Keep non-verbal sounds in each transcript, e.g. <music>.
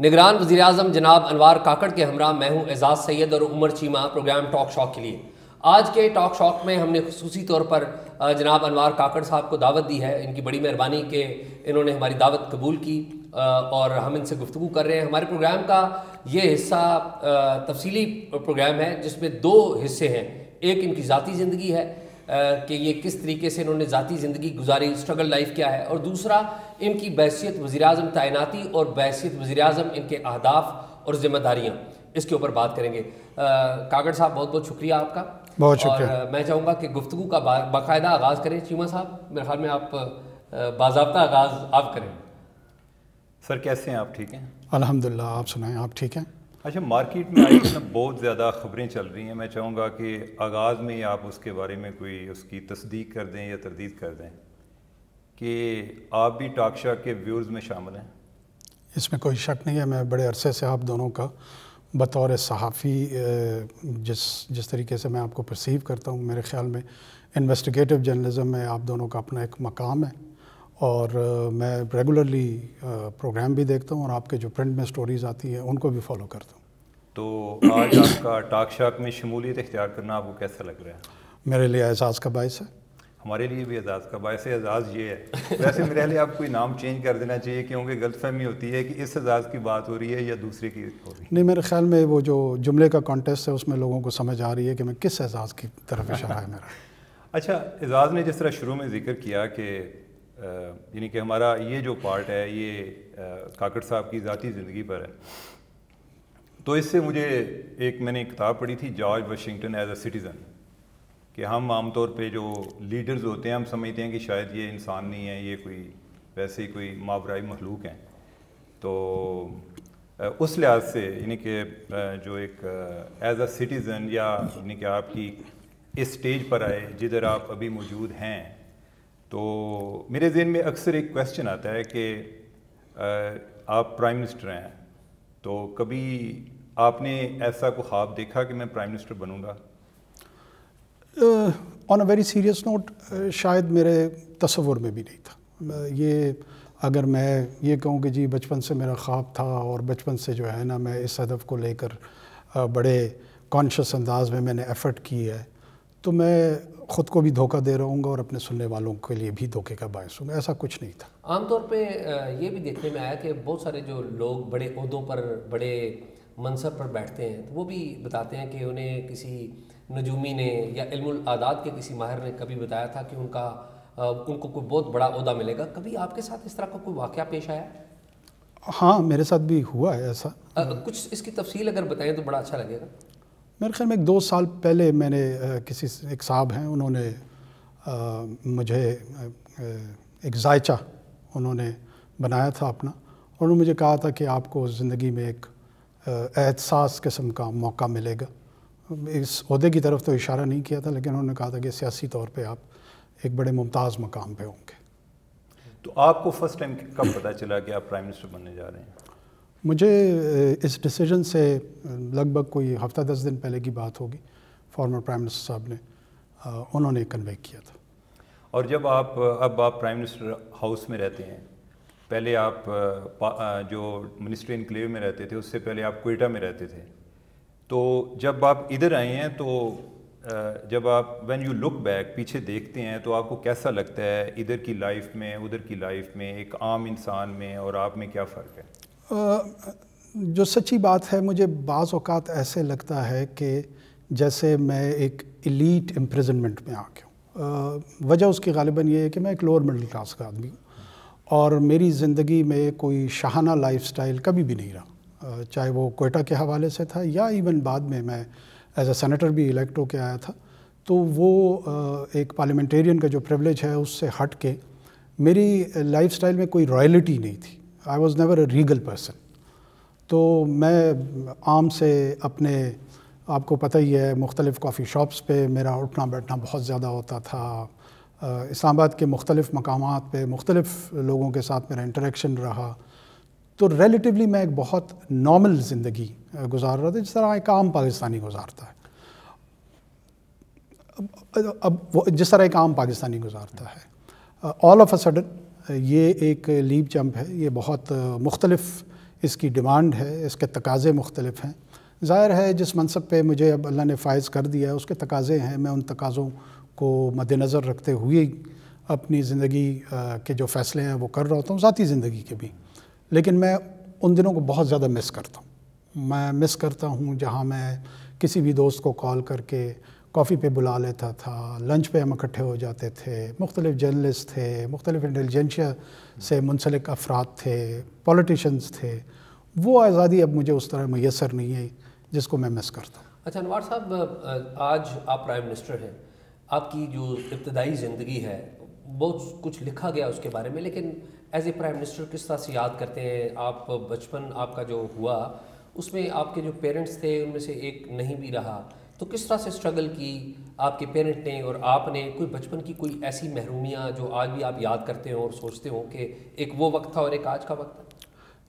निगरान वजी अजम जनाब अनवार काकड़ के हमरा मैं हूँ एजाज सैद और Umar Cheema program talk shock के लिए आज के टॉक शॉक में हमने खसूसी तौर पर जनाब अनवार काकड़ साहब को दावत दी है इनकी बड़ी मेहरबानी के इन्होंने हमारी दावत कबूल की और हम इनसे गुफ्तु कर रहे हैं हमारे प्रोग्राम का ये हिस्सा तफसीली प्रोग्राम है जिसमें दो हिस्से हैं एक इनकी ज़ाती ज़िंदगी है कि ये किस तरीके से इन्होंने ज़ाती ज़िंदगी गुजारी स्ट्रगल लाइफ क्या है और दूसरा इनकी बैसीत वज़ी अजम तैनाती और बैसीत वज़ी अजम इनके अहदाफ और ज़िम्मेदारियाँ इसके ऊपर बात करेंगे कागड़ साहब बहुत बहुत शुक्रिया आपका बहुत शुक्रिया मैं चाहूँगा कि गुफ्तु का बाकायदा आगाज़ करें चीमा साहब मेरे ख्याल में आप बाबा आगाज़ आप करें सर कैसे हैं आप ठीक हैं अलहमदिल्ला आप सुनाएं आप ठीक हैं अच्छा मार्केट में आज ना बहुत ज़्यादा खबरें चल रही हैं मैं चाहूँगा कि आगाज़ में ही आप उसके बारे में कोई उसकी तस्दीक कर दें या तरदीद कर दें कि आप भी टॉक शो के व्यूज़ में शामिल हैं इसमें कोई शक नहीं है मैं बड़े अरसे से आप दोनों का बतौर सहाफ़ी जिस जिस तरीके से मैं आपको परसीव करता हूँ मेरे ख्याल में इन्वेस्टिगेटिव जर्नलिज़म में आप दोनों का अपना एक मकाम है और मैं रेगुलरली प्रोग्राम भी देखता हूँ और आपके जो प्रिंट में स्टोरीज़ आती हैं उनको भी फॉलो करता हूँ तो आज आपका टाक शाक में शमूलियत इख्तियार करना आपको कैसा लग रहा है मेरे लिए एहसास का बायस है हमारे लिए भी एजाज़ का बायस एजाज़ ये है वैसे मेरे लिए आप कोई नाम चेंज कर देना चाहिए क्योंकि गलतफहमी होती है कि इस एजाज़ की बात हो रही है या दूसरे की हो रही है नहीं मेरे ख्याल में वो जो जुमले का कॉन्टेस्ट है उसमें लोगों को समझ आ रही है कि मैं किस एजाज़ की तरफ इशारा है मेरा <laughs> अच्छा एजाज़ ने जिस तरह शुरू में जिक्र किया कि यानी कि हमारा ये जो पार्ट है ये काकड़ साहब की ज़ाती ज़िंदगी पर है तो इससे मुझे एक मैंने किताब पढ़ी थी George Washington as a citizen कि हम आमतौर पे जो लीडर्स होते हैं हम समझते हैं कि शायद ये इंसान नहीं है ये कोई वैसे ही कोई मावराई महलूक हैं तो उस लिहाज से यानी कि जो एक एज अ सिटीज़न या यानी कि आपकी इस स्टेज पर आए जिधर आप अभी मौजूद हैं तो मेरे जहन में अक्सर एक क्वेश्चन आता है कि आप प्राइम मिनिस्टर हैं तो कभी आपने ऐसा को ख्वाब देखा कि मैं प्राइम मिनिस्टर बनूंगा on a very serious note शायद मेरे तस्वुर में भी नहीं था ये अगर मैं ये कहूँ कि जी बचपन से मेरा ख्वाब था और बचपन से जो है ना मैं इस हदफ को लेकर बड़े कॉन्शस अंदाज में मैंने एफ़र्ट की है तो मैं ख़ुद को भी धोखा दे रहा हूँ और अपने सुनने वालों के लिए भी धोखे का बायस हूँ ऐसा कुछ नहीं था आमतौर पे ये भी देखने में आया कि बहुत सारे जो लोग बड़े उहदों पर बड़े मनसब पर बैठते हैं तो वो भी बताते हैं कि उन्हें किसी नजूमी ने या इल्मुल आदात के किसी माहिर ने कभी बताया था कि उनका आ, उनको कोई बहुत बड़ा अहदा मिलेगा कभी आपके साथ इस तरह का कोई वाक़ पेश आया हाँ मेरे साथ भी हुआ है ऐसा आ, कुछ इसकी तफसील अगर बताएं तो बड़ा अच्छा लगेगा मेरे ख्याल में एक दो साल पहले मैंने किसी एक साहब हैं उन्होंने आ, मुझे एक जायचा उन्होंने बनाया था अपना उन्होंने मुझे कहा था कि आपको ज़िंदगी में एक एहसास किस्म का मौका मिलेगा इस अहदे की तरफ तो इशारा नहीं किया था लेकिन उन्होंने कहा था कि सियासी तौर पर आप एक बड़े मुमताज़ मकाम पर होंगे तो आपको फर्स्ट टाइम कब पता चला कि आप प्राइम मिनिस्टर बनने जा रहे हैं मुझे इस डिसीजन से लगभग कोई हफ्ता दस दिन पहले की बात होगी फॉर्मर प्राइम मिनिस्टर साहब ने उन्होंने कन्वे किया था और जब आप अब आप प्राइम मिनिस्टर हाउस में रहते हैं पहले आप जो मिनिस्ट्री इनक्लेव में रहते थे उससे पहले आप कोयटा में रहते थे तो जब आप इधर आए हैं तो जब आप व्हेन यू लुक बैक पीछे देखते हैं तो आपको कैसा लगता है इधर की लाइफ में उधर की लाइफ में एक आम इंसान में और आप में क्या फ़र्क है जो सच्ची बात है मुझे बाज़ अवकात ऐसे लगता है कि जैसे मैं एक इलीट इम्प्रजनमेंट में आ गया हूँ वजह उसकी गालिबा ये है कि मैं एक लोअर मिडिल क्लास का आदमी हूँ और मेरी ज़िंदगी में कोई शाहाना लाइफ कभी भी नहीं रहा चाहे वो कोयटा के हवाले से था या इवन बाद में मैं एज अ सेनेटर भी इलेक्ट होके आया था तो वो एक पार्लियामेंटेरियन का जो प्रिवलेज है उससे हट के मेरी लाइफ में कोई रॉयलिटी नहीं थी I was never a regal person तो मैं आम से अपने आपको पता ही है मुख्तलिफ़ कॉफ़ी शॉप्स पे मेरा उठना बैठना बहुत ज़्यादा होता था इस्लामाबाद के मुख्तलिफ़ मकाम पर मुख्तलिफ़ लोगों के साथ मेरा इंटरेक्शन रहा तो रिलेटिवली मैं एक बहुत नॉर्मल ज़िंदगी गुजार रहा था जिस तरह एक आम पाकिस्तानी गुजारता है अब, अब जिस तरह एक आम पाकिस्तानी गुजारता है ऑल ऑफ अ सडन ये एक लीप जंप है ये बहुत मुख्तलफ़ इसकी डिमांड है इसके तकाजे मुख्तलिफ हैं ज़ाहिर है जिस मनसब पर मुझे अब अल्लाह ने फ़ायज़ कर दिया है उसके तकाजे हैं मैं उन तकाज़ों को मद्दनज़र रखते हुए अपनी ज़िंदगी के जो फ़ैसले हैं वो कर रहा होता हूँ ज़ाती ज़िंदगी के भी लेकिन मैं उन दिनों को बहुत ज़्यादा मिस करता हूँ मैं मिस करता हूँ जहाँ मैं किसी भी दोस्त को कॉल करके कॉफ़ी पे बुला लेता था लंच पे हम इकट्ठे हो जाते थे मुख्तलिफ जर्नलिस्ट थे मुख्तलिफ इंटेलिजेंशिया से मुंसलिक अफराद थे पॉलिटिशन्स थे वो आज़ादी अब मुझे उस तरह मैसर नहीं है जिसको मैं मिस करता हूँ अच्छा अनवार साहब आज आप प्राइम मिनिस्टर हैं आपकी जो इब्तदाई ज़िंदगी है बहुत कुछ लिखा गया उसके बारे में लेकिन एज ए प्राइम मिनिस्टर किस तरह से याद करते हैं आप बचपन आपका जो हुआ उसमें आपके जो पेरेंट्स थे उनमें से एक नहीं भी रहा तो किस तरह से स्ट्रगल की आपके पेरेंट ने और आपने कोई बचपन की कोई ऐसी महरूमियाँ जो आज भी आप याद करते हो और सोचते हो कि एक वो वक्त था और एक आज का वक्त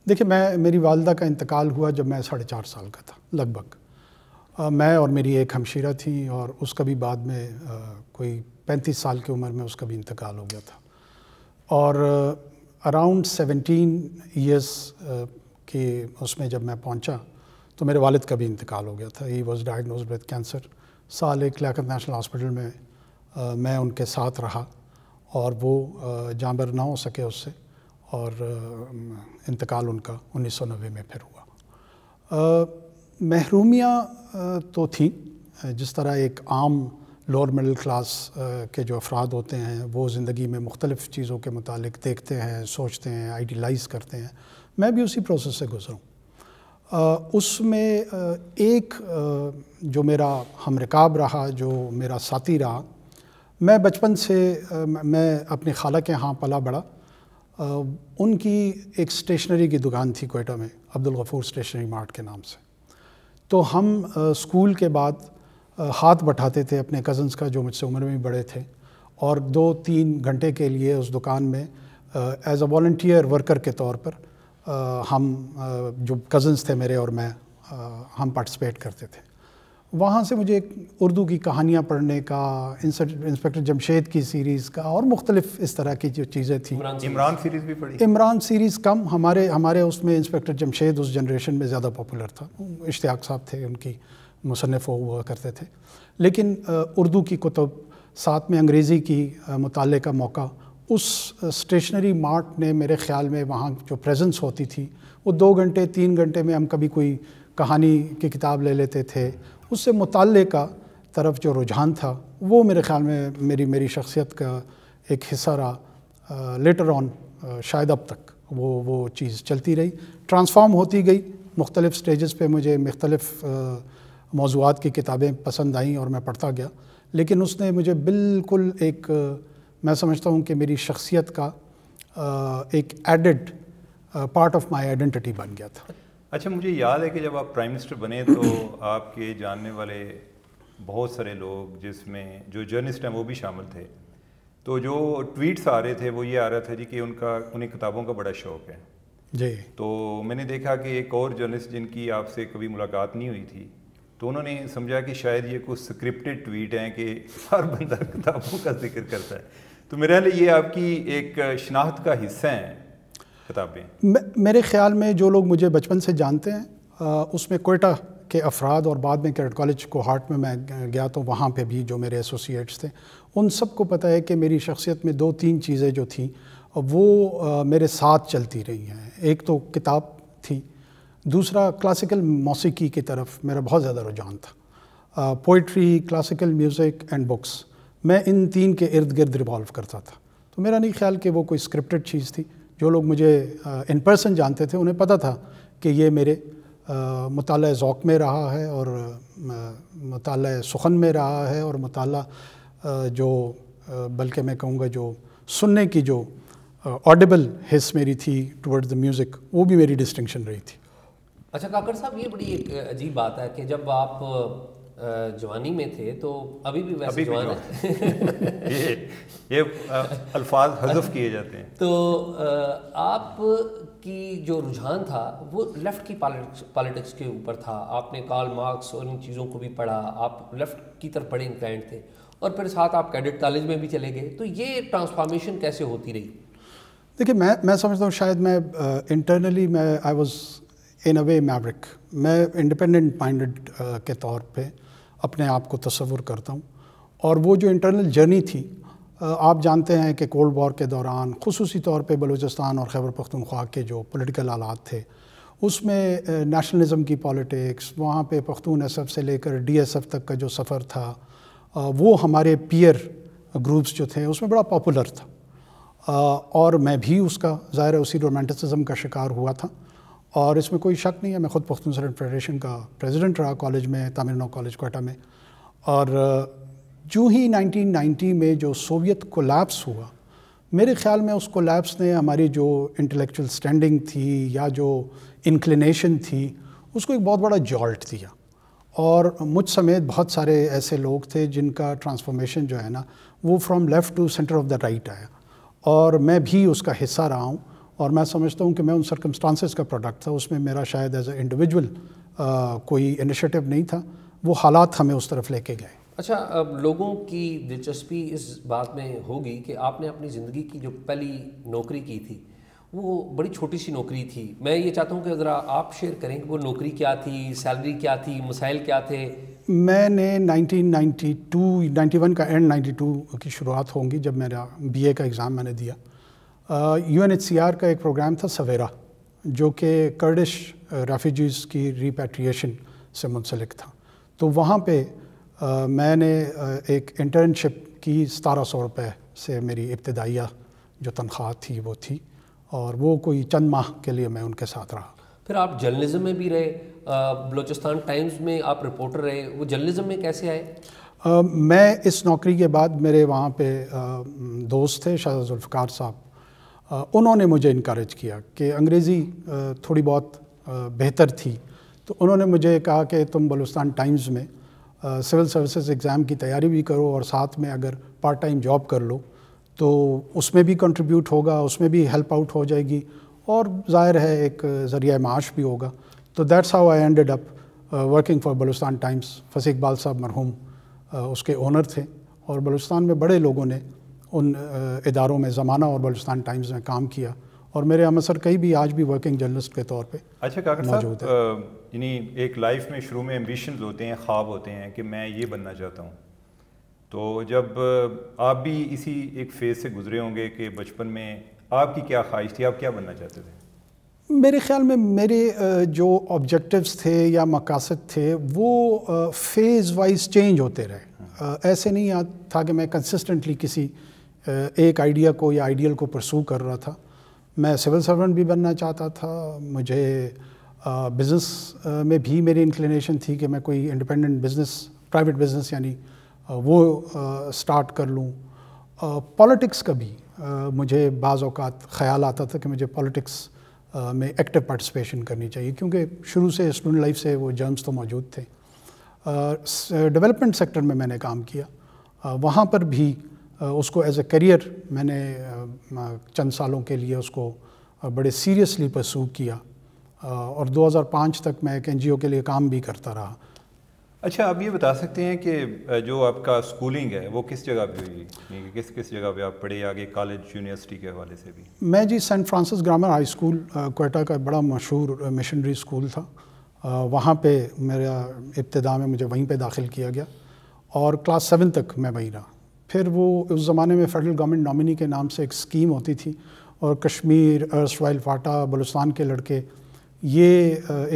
देखिए मैं मेरी वालदा का इंतकाल हुआ जब मैं साढ़े चार साल का था लगभग मैं और मेरी एक हमशीरा थी और उसका भी बाद में आ, कोई पैंतीस साल की उम्र में उसका भी इंतकाल हो गया था और अराउंड 17 ईयर्स के उसमें जब मैं पहुंचा तो मेरे वालिद का भी इंतकाल हो गया था he was diagnose with cancer साल एक लियात नेशनल हॉस्पिटल में आ, मैं उनके साथ रहा और वो जानवर ना हो सके उससे और आ, इंतकाल उनका उन्नीस में फिर हुआ महरूमियाँ तो थी जिस तरह एक आम लोअर मिडल क्लास के जो अफराद होते हैं वो ज़िंदगी में मुख्तलिफ़ चीज़ों के मुतालिक देखते हैं सोचते हैं आइडियलाइज़ करते हैं मैं भी उसी प्रोसेस से गुज़रूँ उसमें एक जो मेरा हम रिकाब रहा जो मेरा साथी रहा मैं बचपन से मैं अपने खाला के यहाँ पला बड़ा उनकी एक स्टेशनरी की दुकान थी कोयटा में अब्दुल गफ़ूर स्टेशनरी मार्ट के नाम से तो हम स्कूल के बाद हाथ बैठाते थे अपने कज़न्स का जो मुझसे उम्र में बड़े थे और दो तीन घंटे के लिए उस दुकान में एज अ वॉल्टियर वर्कर के तौर पर आ, हम आ, जो कज़न्स थे मेरे और मैं आ, हम पार्टिसिपेट करते थे वहाँ से मुझे एक उर्दू की कहानियाँ पढ़ने का इंस्पेक्टर जमशेद की सीरीज़ का और मुख्तलिफ इस तरह की जो चीज़ें थी इमरान सीरीज़ भी पढ़ी इमरान सीरीज़ कम हमारे हमारे उसमें इंस्पेक्टर जमशेद उस जनरेशन में ज़्यादा पॉपुलर था इश्तियाक साहब थे उनकी मुसनफ़ हुआ करते थे लेकिन उर्दू की कुतब साथ में अंग्रेज़ी की मुताले का मौका उस स्टेशनरी मार्ट ने मेरे ख़्याल में वहाँ जो प्रेजेंस होती थी वो दो घंटे तीन घंटे में हम कभी कोई कहानी की किताब ले लेते थे उससे मुताले का तरफ जो रुझान था वो मेरे ख़्याल में मेरी मेरी शख्सियत का एक हिस्सा रहा लेटर ऑन शायद अब तक वो वो चीज़ चलती रही ट्रांसफॉर्म होती गई मुख्तलिफ़ स्टेज़ पे मुझे मख्तलफ मौजूद की किताबें पसंद आईं और मैं पढ़ता गया लेकिन उसने मुझे बिल्कुल एक मैं समझता हूँ कि मेरी शख्सियत का एक added part of my identity बन गया था अच्छा मुझे याद है कि जब आप प्राइम मिनिस्टर बने तो <clears throat> आपके जानने वाले बहुत सारे लोग जिसमें जो जर्नलिस्ट हैं वो भी शामिल थे तो जो ट्वीट्स आ रहे थे वो ये आ रहा था जी कि उनका उन्हें किताबों का बड़ा शौक़ है जी तो मैंने देखा कि एक और जर्नलिस्ट जिनकी आपसे कभी मुलाकात नहीं हुई थी तो उन्होंने समझा कि शायद ये कुछ स्क्रिप्टेड ट्वीट हैं कि हर बंदा किताबों का जिक्र करता है तो मेरे ख्याल ये आपकी एक शनाख्त का हिस्सा हैं किताबें मेरे ख्याल में जो लोग मुझे बचपन से जानते हैं उसमें कोयटा के अफराद और बाद में कैरेट कॉलेज को हार्ट में मैं गया तो वहाँ पे भी जो मेरे एसोसिएट्स थे उन सबको पता है कि मेरी शख्सियत में दो तीन चीज़ें जो थीं वो मेरे साथ चलती रही हैं एक तो किताब दूसरा क्लासिकल मौसीकी की तरफ मेरा बहुत ज़्यादा रुझान था poetry classical music and books मैं इन तीन के इर्द गिर्द रिवॉल्व करता था तो मेरा नहीं ख्याल कि वो कोई स्क्रिप्टेड चीज़ थी जो लोग मुझे इन पर्सन जानते थे उन्हें पता था कि ये मेरे मताल ओक़ में रहा है और मताल सुखन में रहा है और मताल जो बल्कि मैं कहूँगा जो सुनने की जो ऑडिबल हिस्स मेरी थी टुवर्ड्स द म्यूज़िक वो भी मेरी डिस्टिंक्शन रही थी अच्छा काकड़ साहब ये बड़ी एक अजीब बात है कि जब आप जवानी में थे तो अभी भी वैसे अभी जवान भी है <laughs> ये ये अल्फाज हजफ किए जाते हैं तो आप की जो रुझान था वो लेफ़्ट की पॉलिटिक्स के ऊपर था आपने कार्ल मार्क्स और इन चीज़ों को भी पढ़ा आप लेफ़्ट की तरफ बड़े इंक्लाइंट थे और फिर साथ आप कैडेट कॉलेज में भी चले गए तो ये ट्रांसफॉर्मेशन कैसे होती रही देखिए मैं मैं समझता हूँ शायद मैं इंटरनली मैं I was in a way maverick मैं इंडिपेंडेंट माइंडेड के तौर पे अपने आप को तस्वुर करता हूँ और वो जो इंटरनल जर्नी थी आप जानते हैं कि कोल्ड वॉर के दौरान खसूसी तौर पे बलूचिस्तान और खैबर पख्तनख्वा के जो पोलिटिकल आलात थे उसमें नेशनलिज्म की पॉलिटिक्स वहाँ पे पख्तून एस एफ से लेकर डी एस एफ तक का जो सफ़र था वो हमारे पियर ग्रुप्स जो थे उसमें बड़ा पॉपुलर था और मैं भी उसका ज़ाहिर उसी रोमांटिसिज्म का शिकार हुआ था और इसमें कोई शक नहीं है मैं ख़ुद पख्तून सर फेडरेशन का प्रेसिडेंट रहा कॉलेज में तामिरनाव कॉलेज कोटा में और जो ही 1990 में जो सोवियत कोलैप्स हुआ मेरे ख्याल में उस कोलैप्स ने हमारी जो इंटेलेक्चुअल स्टैंडिंग थी या जो इंक्लिनेशन थी उसको एक बहुत बड़ा जॉल्ट दिया और मुझ समेत बहुत सारे ऐसे लोग थे जिनका ट्रांसफॉर्मेशन जो है ना वो from left to centre of the right आया और मैं भी उसका हिस्सा रहा हूँ और मैं समझता हूँ कि मैं उन सरकमस्टांसिस का प्रोडक्ट था उसमें मेरा शायद एज ए इंडिविजुअल कोई इनिशिएटिव नहीं था वो हालात हमें उस तरफ लेके गए अच्छा अब लोगों की दिलचस्पी इस बात में होगी कि आपने अपनी ज़िंदगी की जो पहली नौकरी की थी वो बड़ी छोटी सी नौकरी थी मैं ये चाहता हूँ कि ज़रा आप शेयर करें कि वो नौकरी क्या थी सैलरी क्या थी मसाइल क्या थे मैंने 1992, 91 का एंड 92 की शुरुआत होंगी जब मेरा बीए का एग्ज़ाम मैंने दिया यू uh, का एक प्रोग्राम था सवेरा जो कि कर्डिश रेफ्यूजीज़ की रिपेट्रिएशन से मुंसलिक था तो वहाँ पे आ, मैंने एक इंटर्नशिप की सतारह सौ रुपये से मेरी इब्तदाइया जो तनख्वाह थी वो थी और वो कोई चंद माह के लिए मैं उनके साथ रहा फिर आप जर्नलिज्म में भी रहे बलोचिस्तान टाइम्स में आप रिपोर्टर रहे वो जर्नलिज़्म में कैसे आए आ, मैं इस नौकरी के बाद मेरे वहाँ पे दोस्त थे शाह जुल्फ़ार साहब उन्होंने मुझे इनक्रेज किया कि अंग्रेज़ी थोड़ी बहुत बेहतर थी तो उन्होंने मुझे कहा कि तुम बलुस्तान टाइम्स में सिविल सर्विसेज एग्ज़ाम की तैयारी भी करो और साथ में अगर पार्ट टाइम जॉब कर लो तो उसमें भी कंट्रीब्यूट होगा उसमें भी हेल्प आउट हो जाएगी और जाहिर है एक ज़रिया माश भी होगा तो that's how I ended up working for Balochistan times फसीक बाल साहब मरहूम उसके ओनर थे और बलुस्तान में बड़े लोगों ने उन इदारों में ज़माना और बलुस्तान टाइम्स में काम किया और मेरे अमसर सर भी आज भी वर्किंग जर्नलिस्ट के तौर पे अच्छा काकर साहब यानी एक लाइफ में शुरू में एम्बिशन होते हैं ख्वाब होते हैं कि मैं ये बनना चाहता हूँ तो जब आप भी इसी एक फेज़ से गुजरे होंगे कि बचपन में आपकी क्या ख्वाहिश थी आप क्या बनना चाहते थे मेरे ख्याल में मेरे जो ऑब्जेक्टिव्स थे या मकासद थे वो फ़ेज़ वाइज चेंज होते रहे हाँ। ऐसे नहीं था कि मैं कंसिस्टेंटली किसी एक आइडिया को या आइडियल को परसू कर रहा था मैं सिविल सर्वेंट भी बनना चाहता था मुझे बिज़नेस में भी मेरी इंक्लिनेशन थी कि मैं कोई इंडिपेंडेंट बिज़नेस प्राइवेट बिज़नेस यानी वो स्टार्ट कर लूँ पॉलिटिक्स का भी मुझे बाज़ात ख्याल आता था कि मुझे पॉलिटिक्स में एक्टिव पार्टिसिपेशन करनी चाहिए क्योंकि शुरू से स्टूडेंट लाइफ से वो जर्म्स तो मौजूद थे डेवलपमेंट सेक्टर में मैंने काम किया वहाँ पर भी उसको एज ए करियर मैंने चंद सालों के लिए उसको बड़े सीरियसली परसू किया और 2005 तक मैं एक एन के लिए काम भी करता रहा अच्छा आप ये बता सकते हैं कि जो आपका स्कूलिंग है वो किस जगह पे हुई किस किस जगह पे आप पढ़े आगे कॉलेज यूनिवर्सिटी के हवाले से भी मैं जी saint Francis grammar high school Quetta का बड़ा मशहूर मिशनरी स्कूल था वहाँ पे मेरा इब्तदा में मुझे वहीं पे दाखिल किया गया और क्लास सेवन तक मैं वहीं रहा फिर वो उस ज़माने में फेडरल गवर्नमेंट नॉमिनी के नाम से एक स्कीम होती थी और कश्मीर अर्स वाइल फाटा बलुस्तान के लड़के ये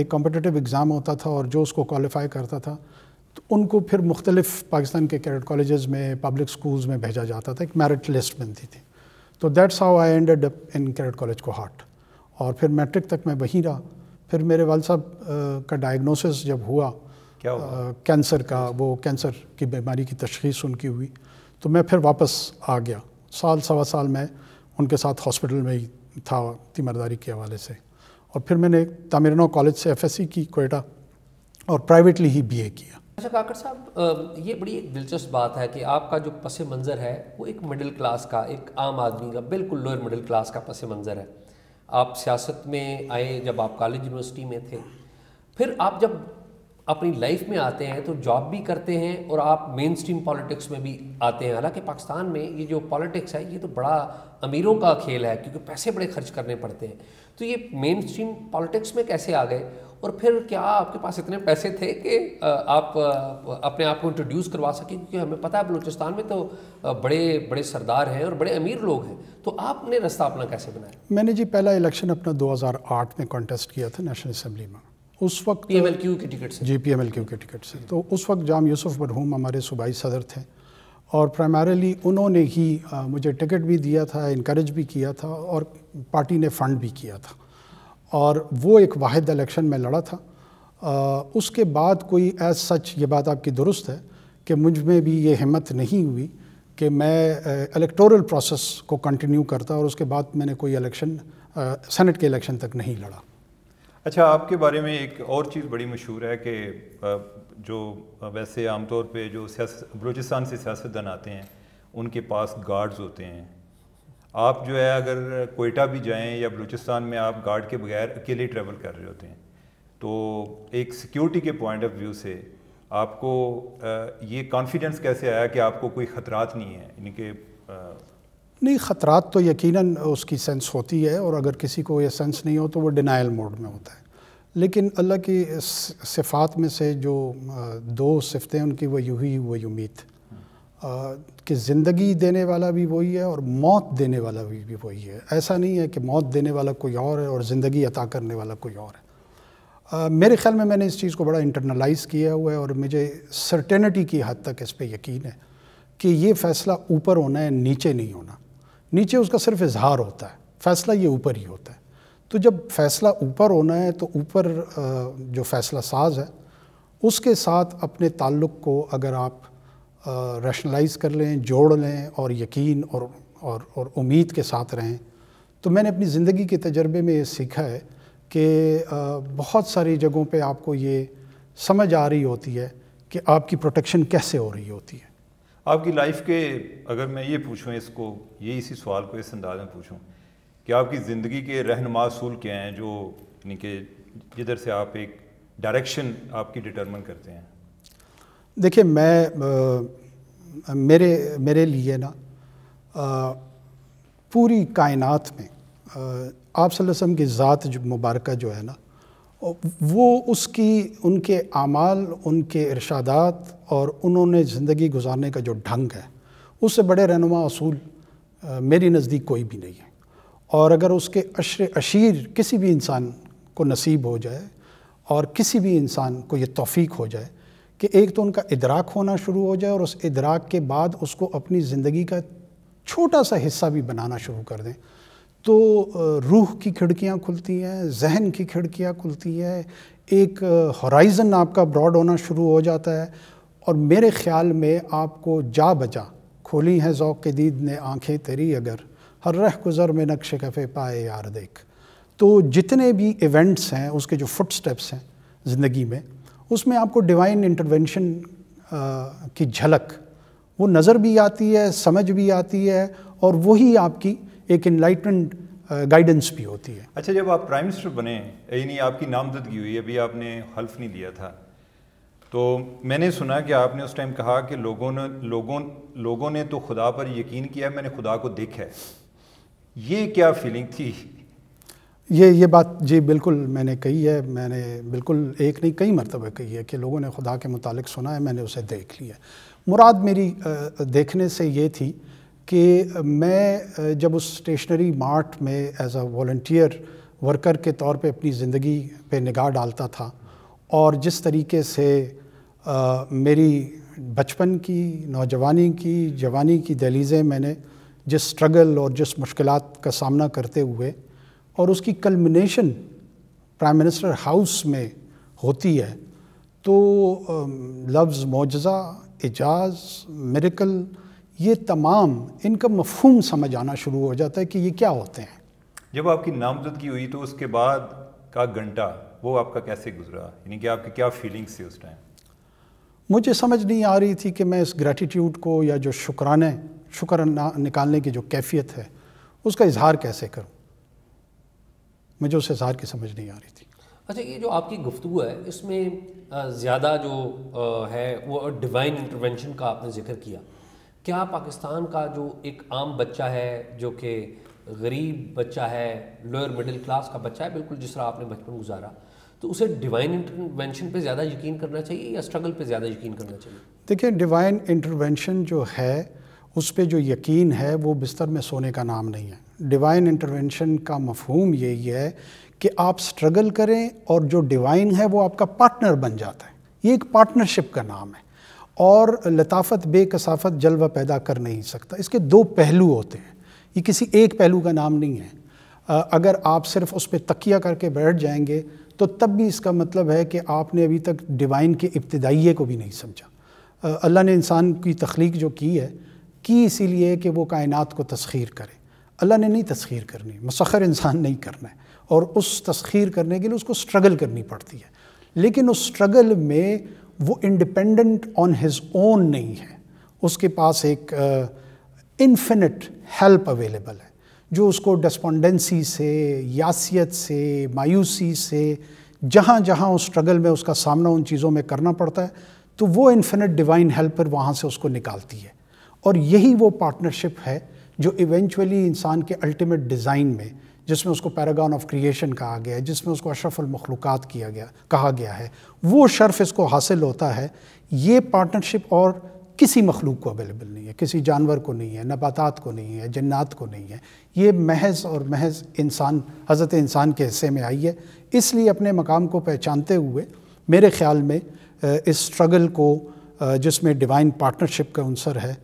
एक कॉम्पिटिटिव एग्ज़ाम होता था और जो उसको क्वालिफाई करता था तो उनको फिर मुख्तलिफ़ पाकिस्तान के कैडेट कॉलेज़ में पब्लिक स्कूल्स में भेजा जाता था एक मेरिट लिस्ट बनती थी तो that's how I ended up in cadet college Kohat और फिर मैट्रिक तक मैं वहीं रहा फिर मेरे वाल साहब का डायग्नोसिस जब हुआ, हुआ? कैंसर का वो कैंसर की बीमारी की तशखीस उनकी हुई तो मैं फिर वापस आ गया साल सवा साल मैं उनके साथ हॉस्पिटल में ही था तीमरदारी के हवाले से और फिर मैंने तामिरनो कॉलेज से एफएससी की कोयटा और प्राइवेटली ही बीए किया अच्छा काकर साहब ये बड़ी एक दिलचस्प बात है कि आपका जो पस मंज़र है वो एक मिडिल क्लास का एक आम आदमी का बिल्कुल लोअर मिडिल क्लास का पस मंज़र है आप सियासत में आए जब आप कॉलेज यूनिवर्सिटी में थे फिर आप जब अपनी लाइफ में आते हैं तो जॉब भी करते हैं और आप मेन स्ट्रीम पॉलिटिक्स में भी आते हैं हालांकि पाकिस्तान में ये जो पॉलिटिक्स है ये तो बड़ा अमीरों का खेल है क्योंकि पैसे बड़े खर्च करने पड़ते हैं तो ये मेन स्ट्रीम पॉलिटिक्स में कैसे आ गए और फिर क्या आपके पास इतने पैसे थे कि आप अपने आप को इंट्रोड्यूस करवा सकें क्योंकि हमें पता है बलूचिस्तान में तो बड़े बड़े सरदार हैं और बड़े अमीर लोग हैं तो आपने रास्ता अपना कैसे बनाया मैंने जी पहला इलेक्शन अपना 2008 में कॉन्टेस्ट किया था नेशनल असम्बली में उस वक्त पी एम एल क्यू के टिकट से जी पी एम एल क्यू के टिकट से तो उस वक्त जाम यूसुफ मरहूम हमारे सूबाई सदर थे और प्राइमरली उन्होंने ही आ, मुझे टिकट भी दिया था इनक्रेज भी किया था और पार्टी ने फंड भी किया था और वो एक वाद इलेक्शन में लड़ा था आ, उसके बाद कोई एज सच ये बात आपकी दुरुस्त है कि मुझ में भी ये हिम्मत नहीं हुई कि मैं इलेक्टोरल प्रोसेस को कंटिन्यू करता और उसके बाद मैंने कोई इलेक्शन सेनेट के इलेक्शन तक नहीं लड़ा अच्छा आपके बारे में एक और चीज़ बड़ी मशहूर है कि जो वैसे आमतौर पे जो बलूचिस्तान से सियासतदान आते हैं उनके पास गार्ड्स होते हैं आप जो है अगर कोयटा भी जाएं या बलूचिस्तान में आप गार्ड के बगैर अकेले ट्रैवल कर रहे होते हैं तो एक सिक्योरिटी के पॉइंट ऑफ व्यू से आपको ये कॉन्फिडेंस कैसे आया कि आपको कोई ख़तरात नहीं है यानी कि नहीं ख़तरा तो यकीनन उसकी सेंस होती है और अगर किसी को यह सेंस नहीं हो तो वो डिनाइल मोड में होता है लेकिन अल्लाह की सिफ़ात में से जो दो सिफतें उनकी वह हुई वह उम्मीद कि ज़िंदगी देने वाला भी वही है और मौत देने वाला भी, भी वही है ऐसा नहीं है कि मौत देने वाला कोई और है और ज़िंदगी अता करने वाला कोई और है आ, मेरे ख्याल में मैंने इस चीज़ को बड़ा इंटरनलाइज किया हुआ है और मुझे सर्टेनिटी की हद तक इस पर यकीन है कि ये फ़ैसला ऊपर होना है नीचे नहीं होना नीचे उसका सिर्फ इजहार होता है फैसला ये ऊपर ही होता है तो जब फैसला ऊपर होना है तो ऊपर जो फैसला साज है उसके साथ अपने ताल्लुक़ को अगर आप रैशनलाइज़ कर लें जोड़ लें और यकीन और और और उम्मीद के साथ रहें तो मैंने अपनी ज़िंदगी के तजर्बे में ये सीखा है कि बहुत सारी जगहों पे आपको ये समझ आ रही होती है कि आपकी प्रोटेक्शन कैसे हो रही होती है आपकी लाइफ के अगर मैं ये पूछूँ इसको ये इसी सवाल को इस अंदाज में पूछूँ कि आपकी ज़िंदगी के रहनमा असूल क्या हैं जो यानी कि जिधर से आप एक डायरेक्शन आपकी डिटर्मन करते हैं देखिए मैं आ, मेरे मेरे लिए ना आ, पूरी कायनात में आप वसल्लम की ज़ात मुबारक जो है ना वो उसकी उनके अमाल उनके इरशादात और उन्होंने ज़िंदगी गुजारने का जो ढंग है उससे बड़े रहनुमा असूल मेरी नज़दीक कोई भी नहीं है और अगर उसके अशर अशीर किसी भी इंसान को नसीब हो जाए और किसी भी इंसान को ये तोफ़ी हो जाए कि एक तो उनका इदराक होना शुरू हो जाए और उस इदराक के बाद उसको अपनी ज़िंदगी का छोटा सा हिस्सा भी बनाना शुरू कर दें तो रूह की खिड़कियाँ खुलती हैं जहन की खिड़कियाँ खुलती है एक हॉराइज़न आपका ब्रॉड होना शुरू हो जाता है और मेरे ख़्याल में आपको जा बजा खोली हैं के दीद ने आंखें तेरी अगर हर रह गुज़र में नक्श कफ़े पाए यार देख तो जितने भी इवेंट्स हैं उसके जो फुट स्टेप्स हैं ज़िंदगी में उसमें आपको डिवाइन इंटरवेंशन की झलक वो नज़र भी आती है समझ भी आती है और वही आपकी एक इनलाइटमेंट गाइडेंस uh, भी होती है अच्छा जब आप प्राइम मिनिस्टर बने यानी आपकी नामजदगी हुई अभी आपने हल्फ नहीं लिया था तो मैंने सुना कि आपने उस टाइम कहा कि लोगों ने लोगों लोगों ने तो खुदा पर यकीन किया मैंने खुदा को देखा है ये क्या फीलिंग थी ये ये बात जी बिल्कुल मैंने कही है मैंने बिल्कुल एक नहीं कई मरतबे कही है कि लोगों ने खुदा के मुतालिक सुना है मैंने उसे देख लिया मुराद मेरी देखने से ये थी कि मैं जब उस स्टेशनरी मार्ट में एज अ वॉल्टियर वर्कर के तौर पे अपनी ज़िंदगी पे निगाह डालता था और जिस तरीके से आ, मेरी बचपन की नौजवानी की जवानी की दहलीज़ें मैंने जिस स्ट्रगल और जिस मुश्किल का सामना करते हुए और उसकी कलमिनेशन प्राइम मिनिस्टर हाउस में होती है तो लफ्ज़ मुजज़ा एजाज़ मेरिकल ये तमाम इनका मफहम समझ आना शुरू हो जाता है कि ये क्या होते हैं जब आपकी नामजदगी हुई तो उसके बाद का घंटा वो आपका कैसे गुजरा यानी कि आपके क्या फीलिंग्स थी उस टाइम मुझे समझ नहीं आ रही थी कि मैं इस ग्रेटिट्यूड को या जो शुक्राना शुक्र निकालने की जो कैफियत है उसका इजहार कैसे करूँ मुझे उस इजहार की समझ नहीं आ रही थी अच्छा ये जो आपकी गुफ्तु है इसमें ज़्यादा जो है वो डिवाइन इंटरवेंशन का आपने जिक्र किया क्या पाकिस्तान का जो एक आम बच्चा है जो कि गरीब बच्चा है लोअर मिडिल क्लास का बच्चा है बिल्कुल जिस तरह आपने बचपन गुजारा तो उसे डिवाइन इंटरवेंशन पे ज़्यादा यकीन करना चाहिए या स्ट्रगल पे ज़्यादा यकीन करना चाहिए देखिए डिवाइन इंटरवेंशन जो है उस पर जो यकीन है वो बिस्तर में सोने का नाम नहीं है डिवाइन इंटरवेंशन का मफहूम यही है कि आप स्ट्रगल करें और जो डिवाइन है वो आपका पार्टनर बन जाता है ये एक पार्टनरशिप का नाम है और लताफत बेकसाफत जलवा पैदा कर नहीं सकता इसके दो पहलू होते हैं ये किसी एक पहलू का नाम नहीं है अगर आप सिर्फ उस पर तकिया करके बैठ जाएंगे तो तब भी इसका मतलब है कि आपने अभी तक डिवाइन के इब्तदाइये को भी नहीं समझा अल्लाह ने इंसान की तख्लीक जो की है की इसीलिए कि वो कायनात को तस्खीर करे अल्लाह ने नहीं तस्खीर करनी मसखर इंसान नहीं करना है और उस तस्खीर करने के लिए उसको स्ट्रगल करनी पड़ती है लेकिन उस स्ट्रगल में वो इंडिपेंडेंट ऑन हिज ओन नहीं है उसके पास एक इन्फिनिट हेल्प अवेलेबल है जो उसको डिस्पोंडेंसी से यासियत से मायूसी से जहाँ जहाँ उस स्ट्रगल में उसका सामना उन चीज़ों में करना पड़ता है तो वो इन्फिनिट डिवाइन हेल्पर वहाँ से उसको निकालती है और यही वो पार्टनरशिप है जो इवेंचुअली इंसान के अल्टीमेट डिज़ाइन में जिसमें उसको पैरागान ऑफ क्रिएशन कहा गया है जिसमें उसको अशरफलमखलूक़ात किया गया कहा गया है वो शर्फ इसको हासिल होता है ये पार्टनरशिप और किसी मखलूक को अवेलेबल नहीं है किसी जानवर को नहीं है नबातात को नहीं है जन्नात को नहीं है ये महज और महज इंसान हज़रत इंसान के हिस्से में आई है इसलिए अपने मकाम को पहचानते हुए मेरे ख़्याल में इस स्ट्रगल को जिसमें डिवाइन पार्टनरशिप का अंसर है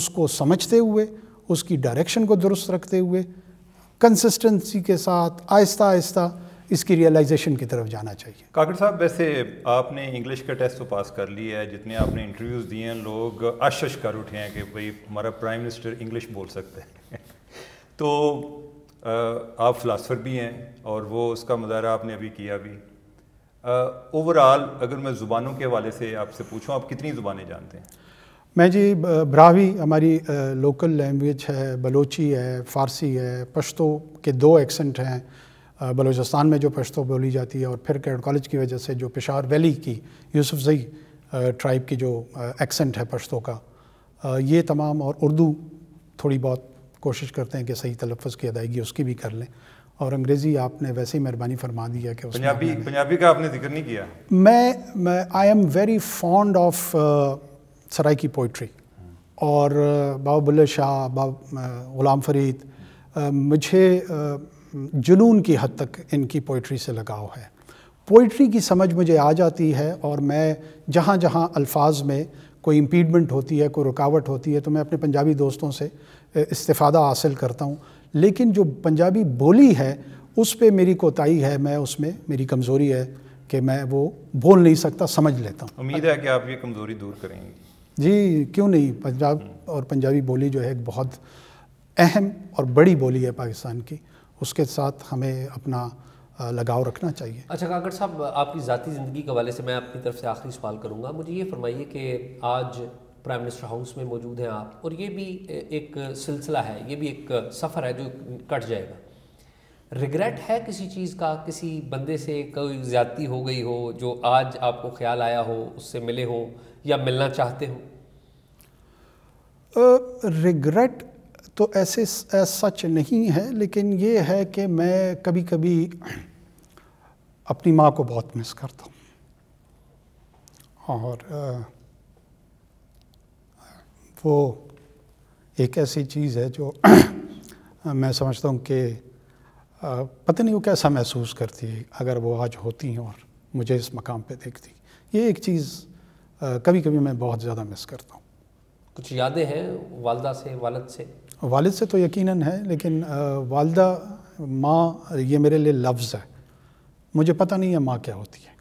उसको समझते हुए उसकी डायरेक्शन को दुरुस्त रखते हुए कंसिस्टेंसी के साथ आहिस्ता आहिस्ता इसकी रियलाइजेशन की तरफ जाना चाहिए काकड़ साहब वैसे आपने इंग्लिश का टेस्ट तो पास कर लिया है जितने आपने इंटरव्यूज़ दिए हैं लोग आशश कर उठे हैं कि भाई हमारा प्राइम मिनिस्टर इंग्लिश बोल सकते हैं <laughs> तो आप फ़िलासफ़र भी हैं और वो उसका मदारा आपने अभी किया भी ओवरऑल अगर मैं ज़ुबानों के हवाले से आपसे पूछूँ आप कितनी ज़ुबानें जानते हैं मैं जी ब्रावी हमारी लोकल लैंग्वेज है बलोची है फ़ारसी है पश्तो के दो एक्सेंट हैं बलोचिस्तान में जो पश्तो बोली जाती है और फिर कैड कॉलेज की वजह से जो पिशार वैली की यूसुफजई ट्राइब की जो एक्सेंट है पश्तो का ये तमाम और उर्दू थोड़ी बहुत कोशिश करते हैं कि सही तलफ़ की अदायगी उसकी भी कर लें और अंग्रेज़ी आपने वैसे ही मेहरबानी फरमा दी है कि पंजाबी पंजाबी का आपने जिक्र नहीं किया मैं I am very fond of सराय की पोइट्री और बाबा बुल्ले शाह बाबा ग़ुलाम फरीद मुझे जुनून की हद तक इनकी पोइट्री से लगाव है पोइट्री की समझ मुझे आ जाती है और मैं जहाँ जहाँ अल्फाज में कोई इम्पीडमेंट होती है कोई रुकावट होती है तो मैं अपने पंजाबी दोस्तों से इस्तादा हासिल करता हूँ लेकिन जो पंजाबी बोली है उस पर मेरी कोताही है मैं उसमें मेरी कमज़ोरी है कि मैं वो बोल नहीं सकता समझ लेता हूँ उम्मीद है कि आप ये कमज़ोरी दूर करेंगे जी क्यों नहीं पंजाब और पंजाबी बोली जो है एक बहुत अहम और बड़ी बोली है पाकिस्तान की उसके साथ हमें अपना लगाव रखना चाहिए अच्छा काकड़ साहब आपकी ज़ाती ज़िंदगी के हवाले से मैं अपनी तरफ से आखिरी सवाल करूँगा मुझे ये फरमाइए कि आज प्राइम मिनिस्टर हाउस में मौजूद हैं आप और ये भी एक सिलसिला है ये भी एक सफ़र है जो कट जाएगा रिग्रेट है किसी चीज़ का किसी बंदे से कोई ज़्यादती हो गई हो जो आज आपको ख्याल आया हो उससे मिले हो या मिलना चाहते हो रिग्रेट तो ऐसे सच नहीं है लेकिन ये है कि मैं कभी कभी अपनी माँ को बहुत मिस करता हूँ और वो एक ऐसी चीज़ है जो <clears throat> मैं समझता हूँ कि पता नहीं वो कैसा महसूस करती है अगर वो आज होती हैं और मुझे इस मकाम पे देखती ये एक चीज़ कभी कभी मैं बहुत ज़्यादा मिस करता हूँ कुछ यादें हैं वालदा से वालद से वालद से तो यकीनन है लेकिन वालदा माँ ये मेरे लिए लफ्ज़ है मुझे पता नहीं है माँ क्या होती है